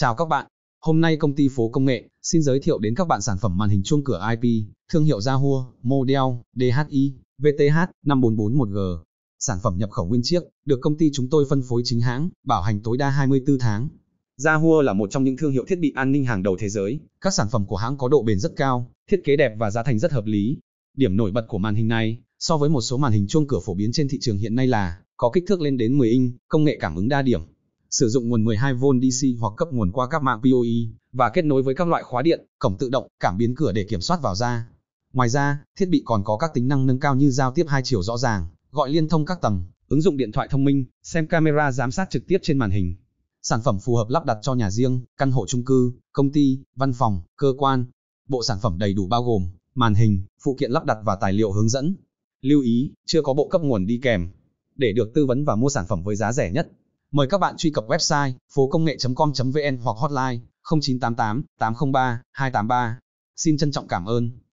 Chào các bạn, hôm nay công ty Phố Công nghệ xin giới thiệu đến các bạn sản phẩm màn hình chuông cửa IP, thương hiệu Yahoo, model DHI, VTH 5441G. Sản phẩm nhập khẩu nguyên chiếc, được công ty chúng tôi phân phối chính hãng, bảo hành tối đa 24 tháng. Yahoo là một trong những thương hiệu thiết bị an ninh hàng đầu thế giới. Các sản phẩm của hãng có độ bền rất cao, thiết kế đẹp và giá thành rất hợp lý. Điểm nổi bật của màn hình này so với một số màn hình chuông cửa phổ biến trên thị trường hiện nay là có kích thước lên đến 10 inch, công nghệ cảm ứng đa điểm, sử dụng nguồn 12V DC hoặc cấp nguồn qua các mạng POE và kết nối với các loại khóa điện, cổng tự động, cảm biến cửa để kiểm soát vào ra. Ngoài ra, thiết bị còn có các tính năng nâng cao như giao tiếp hai chiều rõ ràng, gọi liên thông các tầng, ứng dụng điện thoại thông minh, xem camera giám sát trực tiếp trên màn hình. Sản phẩm phù hợp lắp đặt cho nhà riêng, căn hộ chung cư, công ty, văn phòng, cơ quan. Bộ sản phẩm đầy đủ bao gồm màn hình, phụ kiện lắp đặt và tài liệu hướng dẫn. Lưu ý, chưa có bộ cấp nguồn đi kèm. Để được tư vấn và mua sản phẩm với giá rẻ nhất, Mời các bạn truy cập website phố com vn hoặc hotline 0988 803 283. Xin trân trọng cảm ơn.